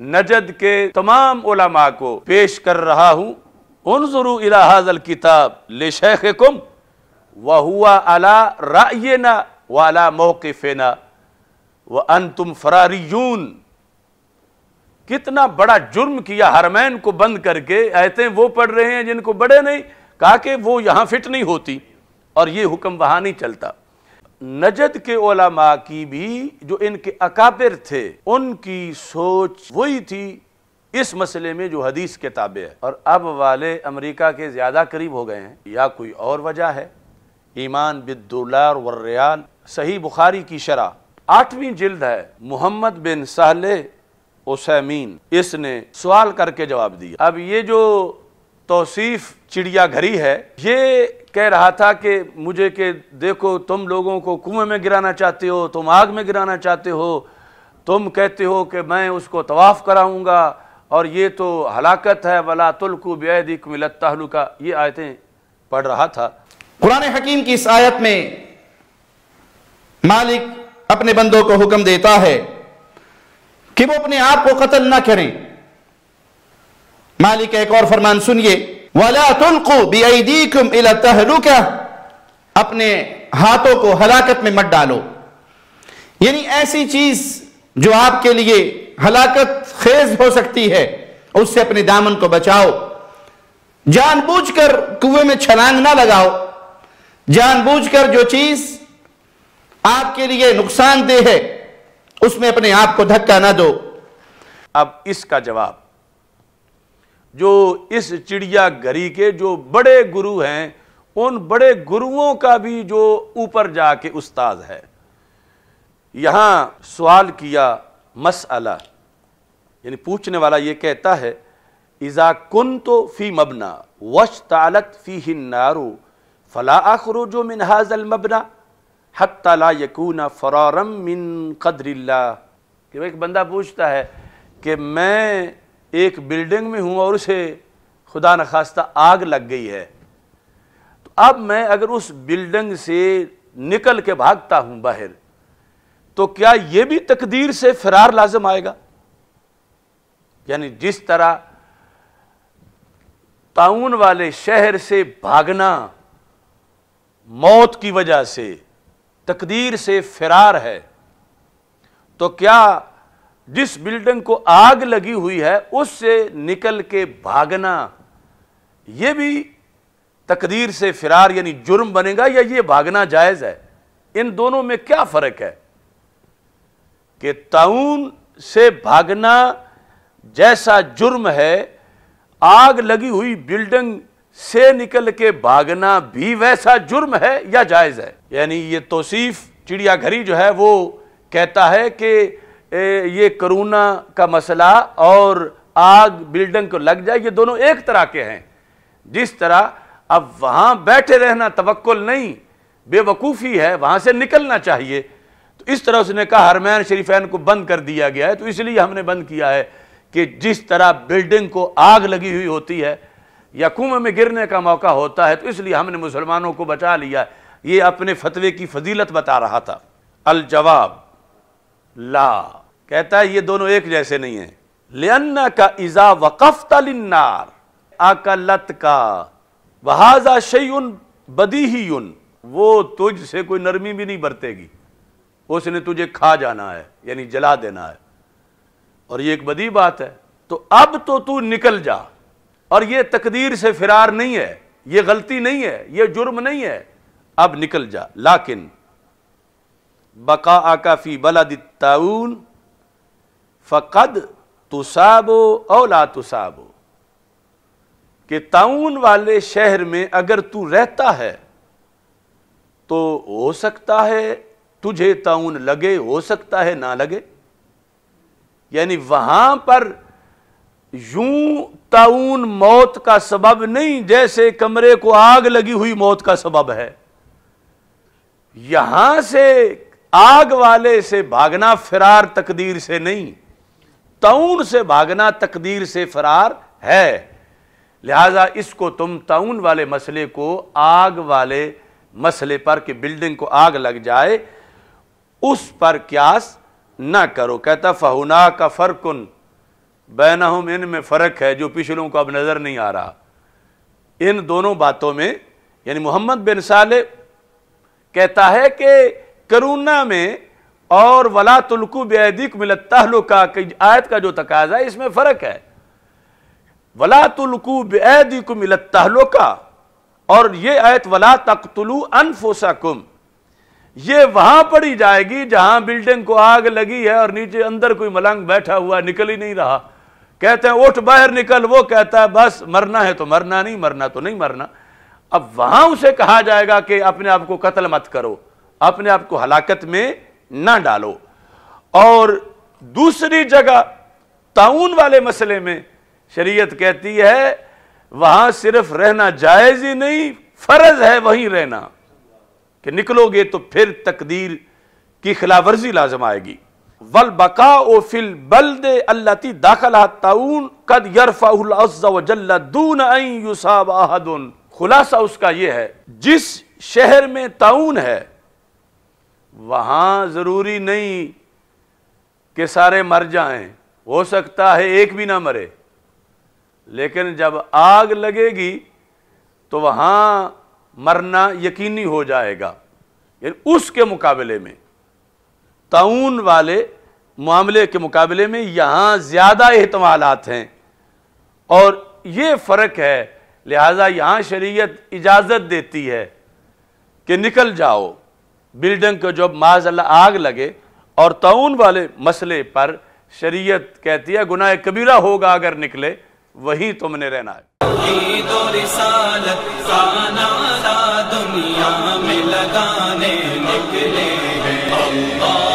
Najd के तमाम उलमा को पेश कर रहा हूँ उन जरू इलाहाजल किताब ले शेख कुम व हुआ अला ना वाला फेना व अन तुम यून कितना बड़ा जुर्म किया हरमैन को बंद करके ऐसे वो पढ़ रहे हैं जिनको बड़े नहीं कहा कि वो यहां फिट नहीं होती और ये हुक्म वहां नहीं चलता नजद के ओलामा की भी जो इनके अकाबिर थे उनकी सोच वही थी इस मसले में जो हदीस के ताबे है और अब वाले अमेरिका के ज़्यादा करीब हो गए हैं या कोई और वजह है ईमान बिदुल्लार वर्रयान सही बुखारी की शरह आठवीं जिल्द है मोहम्मद बिन सहले उसमीन इसने सवाल करके जवाब दिया अब ये जो तोसीफ़ चिड़िया घरी है ये कह रहा था कि मुझे के देखो तुम लोगों को कुएं में गिराना चाहते हो तुम आग में गिराना चाहते हो तुम कहते हो कि मैं उसको तवाफ़ कराऊंगा और ये तो हलाकत है वला तुल्कु बेदिक मिलत ये आयतें पढ़ रहा था कुरान हकीम की इस आयत में मालिक अपने बंदों को हुक्म देता है कि वो अपने आप को कत्ल ना करें मालिक एक और फरमान सुनिए वाला तुलको बेदीकुम तहलुका अपने हाथों को हलाकत में मत डालो यानी ऐसी चीज जो आपके लिए हलाकत खेज हो सकती है उससे अपने दामन को बचाओ जानबूझकर कुएं में छलांग ना लगाओ जानबूझकर जो चीज आपके लिए नुकसानदेह है उसमें अपने आप को धक्का ना दो अब इसका जवाब जो इस चिड़िया घरी के जो बड़े गुरु हैं उन बड़े गुरुओं का भी जो ऊपर जाके उस्ताद है यहाँ सवाल किया मसअला यानी पूछने वाला ये कहता है इज़ा कुन तो फ़ी मबना वश तालत फ़ी हिन्नारो फ़ला आखरो जो हाजल मबना हत तला यकूना फ़रारम मिन कदरिल्ला एक बंदा पूछता है कि मैं एक बिल्डिंग में हूं और उसे खुदा नखास्ता आग लग गई है तो अब मैं अगर उस बिल्डिंग से निकल के भागता हूं बाहर तो क्या यह भी तकदीर से फरार लाजम आएगा यानी जिस तरह ताउन वाले शहर से भागना मौत की वजह से तकदीर से फरार है तो क्या जिस बिल्डिंग को आग लगी हुई है उससे निकल के भागना ये भी तकदीर से फिरार यानी जुर्म बनेगा या ये भागना जायज़ है इन दोनों में क्या फ़र्क है कि ताउन से भागना जैसा जुर्म है आग लगी हुई बिल्डिंग से निकल के भागना भी वैसा जुर्म है या जायज़ है यानी ये तोसीफ़ चिड़ियाघरी जो है वो कहता है कि ये करोना का मसला और आग बिल्डिंग को लग जाए ये दोनों एक तरह के हैं जिस तरह अब वहाँ बैठे रहना तवक्ल नहीं बेवकूफ़ी है वहाँ से निकलना चाहिए तो इस तरह उसने कहा हरमैन शरीफैन को बंद कर दिया गया है तो इसलिए हमने बंद किया है कि जिस तरह बिल्डिंग को आग लगी हुई होती है या कुएं में गिरने का मौका होता है तो इसलिए हमने मुसलमानों को बचा लिया ये अपने फतवे की फजीलत बता रहा था अलजवाब ला कहता है ये दोनों एक जैसे नहीं है लेना का इजा वक़फ़ तलिन्नार अकलत का वहाजा शय बदी ही उन वो तुझ से कोई नरमी भी नहीं बरतेगी उसने तुझे खा जाना है यानी जला देना है और ये एक बदी बात है तो अब तो तू निकल जा और ये तकदीर से फिरार नहीं है ये गलती नहीं है ये जुर्म नहीं है अब निकल जा लाकिन बका आकाफी बला दिताउन फ़कद तुसाबो औला तुसाबो कि ताउन वाले शहर में अगर तू रहता है तो हो सकता है तुझे ताउन लगे हो सकता है ना लगे यानी वहां पर यूं ताउन मौत का सबब नहीं जैसे कमरे को आग लगी हुई मौत का सबब है यहां से आग वाले से भागना फिरार तकदीर से नहीं ताउन से भागना तकदीर से फरार है लिहाजा इसको तुम ताउन वाले मसले को आग वाले मसले पर कि बिल्डिंग को आग लग जाए उस पर क्यास ना करो कहता फहुना का फर्क बैन हम इन में फ़र्क है जो पिछलों को अब नज़र नहीं आ रहा इन दोनों बातों में यानी मोहम्मद बिन साले कहता है कि करुणा में और वला तुलकु बेदिक मिलता की आयत का जो तकाजा है इसमें फ़र्क है वला तुलकु बेदिक का और ये आयत वला तख्तलू अनफोसाकुम ये वहां पड़ी जाएगी जहां बिल्डिंग को आग लगी है और नीचे अंदर कोई मलंग बैठा हुआ है निकल ही नहीं रहा कहते हैं उठ बाहर निकल वो कहता है बस मरना है तो मरना नहीं मरना तो नहीं मरना अब वहां उसे कहा जाएगा कि अपने आप को कत्ल मत करो अपने आप को हलाकत में ना डालो और दूसरी जगह ताउन वाले मसले में शरीयत कहती है वहां सिर्फ रहना जायज ही नहीं फर्ज है वहीं रहना कि निकलोगे तो फिर तकदीर की खिलाफवर्जी लाजम आएगी वल बका ओ फिल दे अल्लाती दाखला ताउन कद यरफाजून खुलासा उसका यह है जिस शहर में ताउन है वहाँ ज़रूरी नहीं कि सारे मर जाएं हो सकता है एक भी ना मरे लेकिन जब आग लगेगी तो वहाँ मरना यकीनी हो जाएगा यानी उसके मुकाबले में ताउन वाले मामले के मुकाबले में यहाँ ज़्यादा अहतमालत हैं और ये फ़र्क है लिहाजा यहाँ शरीयत इजाज़त देती है कि निकल जाओ बिल्डिंग को जब माज अल्लाह आग लगे और तउन वाले मसले पर शरीयत कहती है गुनाह कबीरा होगा अगर निकले वही तुमने रहना है दुनिया में लगाने निकले हैं